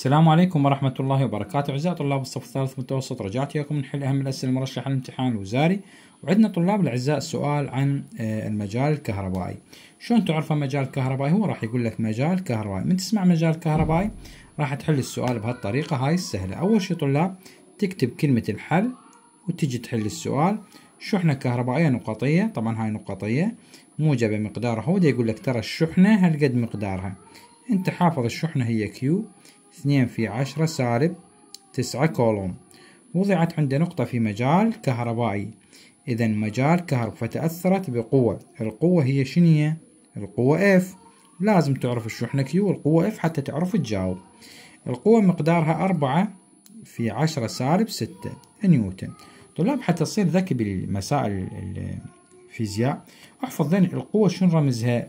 السلام عليكم ورحمة الله وبركاته أعزائي طلاب الصف الثالث متوسط رجعت إياكم نحل أهم الأسئلة المرشحة للامتحان الوزاري وعندنا طلاب الأعزاء سؤال عن آه، المجال الكهربائي شلون تعرف مجال كهربائي هو راح يقول لك مجال كهربائي من تسمع مجال كهربائي راح تحل السؤال بهالطريقة هاي السهلة أول شي طلاب تكتب كلمة الحل وتجي تحل السؤال شحنة كهربائية نقطية طبعا هاي نقطية موجبة مقدارها هو يقول لك ترى الشحنة هالقد مقدارها انت حافظ الشحنة هي كيو اثنين في عشرة سالب تسعة كولوم وضعت عند نقطة في مجال كهربائي إذا مجال كهرب فتأثرت بقوة القوة هي شنية القوة F لازم تعرف الشحنة Q والقوة F حتى تعرف تجاوب القوة مقدارها أربعة في عشرة سالب ستة نيوتن طلاب حتى تصير ذكي بالمسائل الفيزياء احفظ لنا القوة شنو رمزها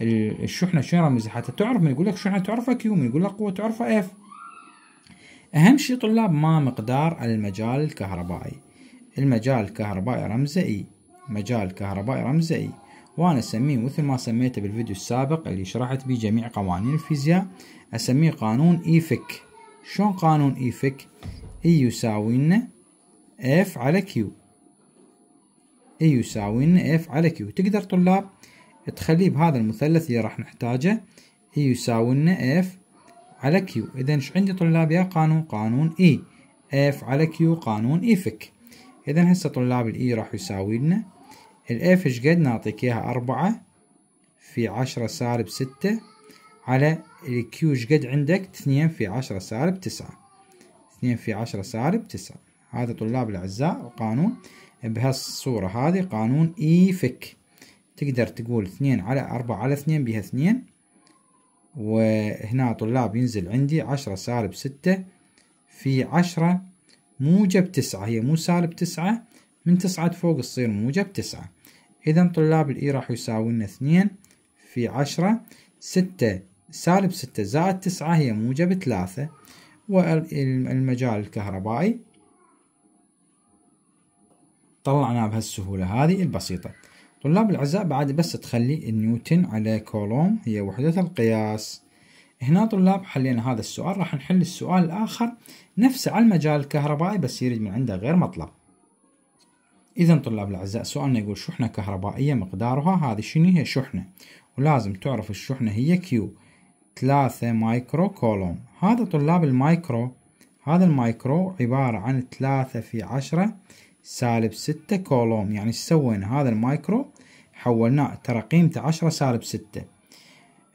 الشحنه شحنه حتى تعرف من يقول لك شحنه تعرفها كيو من يقول لك قوه تعرفها اف إيه. اهم شيء طلاب ما مقدار المجال الكهربائي المجال الكهربائي رمزه اي مجال كهربائي رمزه اي وانا اسميه مثل ما سميته بالفيديو السابق اللي شرحت بيه جميع قوانين الفيزياء اسميه قانون ايفك شلون قانون ايفك اي يساوي لنا اف على كيو اي يساوي لنا اف على كيو تقدر طلاب تخليه بهذا المثلث اللي راح نحتاجه E يساوي لنا F على كيو إذا إيش عندي طلاب يا قانون قانون اي e. اف على كيو قانون E فك إذا هسه طلاب الإي e راح يساوي لنا الإف إيش قد نعطيك إياها أربعة في عشرة سالب ستة على الكيو إيش قد عندك اثنين في عشرة سالب تسعة اثنين في عشرة سالب تسعة هذا طلاب الأعزاء قانون بهالصورة هذه قانون إي فك تقدر تقول اثنين على أربعة على اثنين بها اثنين وهنا طلاب ينزل عندي عشرة سالب ستة في عشرة موجب تسعة هي مو سالب تسعة من تسعة فوق تصير موجب تسعة إذا طلاب الإي e راح يساوي اثنين في عشرة ستة سالب ستة زائد تسعة هي موجب ثلاثة والمجال الكهربائي طلعناه بهالسهولة هذه البسيطة طلاب الأعزاء بعد بس تخلي نيوتن على كولوم هي وحدة القياس هنا طلاب حلينا هذا السؤال راح نحل السؤال الآخر نفسه على المجال الكهربائي بس يريد من عنده غير مطلب إذا طلاب الأعزاء سؤالنا يقول شحنة كهربائية مقدارها هذه شنو هي شحنة ولازم تعرف الشحنة هي كيو ثلاثة مايكرو كولوم هذا طلاب المايكرو هذا المايكرو عبارة عن ثلاثة في عشرة سالب ستة كولوم يعني سوينا هذا المايكرو حولناه ترى قيمته عشرة سالب ستة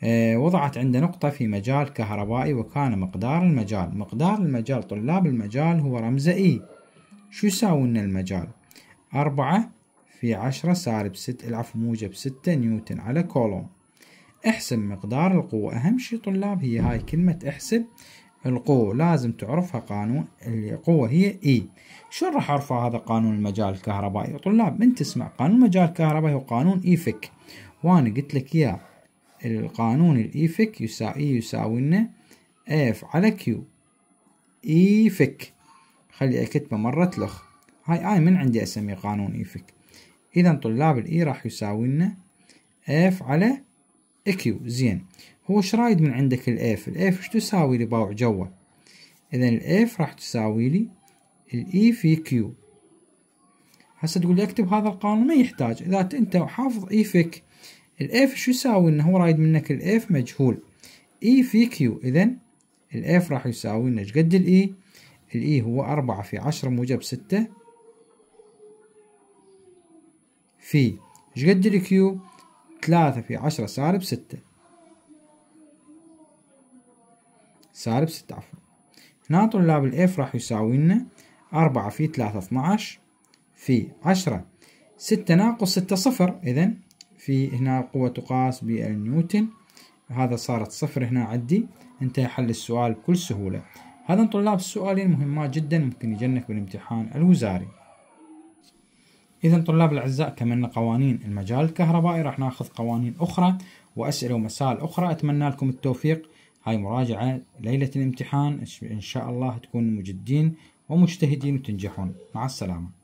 آه، وضعت عنده نقطة في مجال كهربائي وكان مقدار المجال مقدار المجال طلاب المجال هو رمز إي e. شو ساونا المجال أربعة في عشرة سالب ست العفو موجب ستة نيوتن على كولوم احسب مقدار القوة أهم شي طلاب هي هاي كلمة احسب القوة لازم تعرفها قانون القوة هي إي e. شو راح أعرفها هذا قانون المجال الكهربائي يا طلاب من تسمع قانون المجال الكهربائي هو قانون إيفك وأنا قلت لك يا القانون الإيفك يساوي إيه يساوي لنا إف على كيو إيفك خلي أكتبه مرة لخ هاي آي من عندي اسمي قانون إيفك إذا طلاب الإي e راح يساوي لنا إف على كيو زين هو ايش رايد من عندك الاف الاف ايش تساوي لي باوع جوا اذا الاف راح تساوي لي الاي e في كيو هسه تقول لي اكتب هذا القانون ما يحتاج اذا انت حافظ اي e فيك الاف شو يساوي انه هو رايد منك الاف مجهول اي e في كيو اذا الاف راح يساوي لنا قد الاي الاي هو أربعة في عشرة موجب ستة في قد الكيو ثلاثة في عشرة سالب ستة سالب ستة عفوا هنا طلاب الاف راح يساوي لنا أربعة في ثلاثة اثناش في عشرة ستة ناقص ستة صفر إذا في هنا القوة تقاس بالنيوتن هذا صارت صفر هنا عدي انتهى حل السؤال بكل سهولة هذا طلاب السؤالين مهمات جدا ممكن يجنك بالامتحان الوزاري إذا طلاب الأعزاء كملنا قوانين المجال الكهربائي راح ناخذ قوانين أخرى وأسئلة ومسائل أخرى أتمنى لكم التوفيق هاي مراجعة ليلة الامتحان إن شاء الله تكونوا مجدين ومجتهدين وتنجحون مع السلامة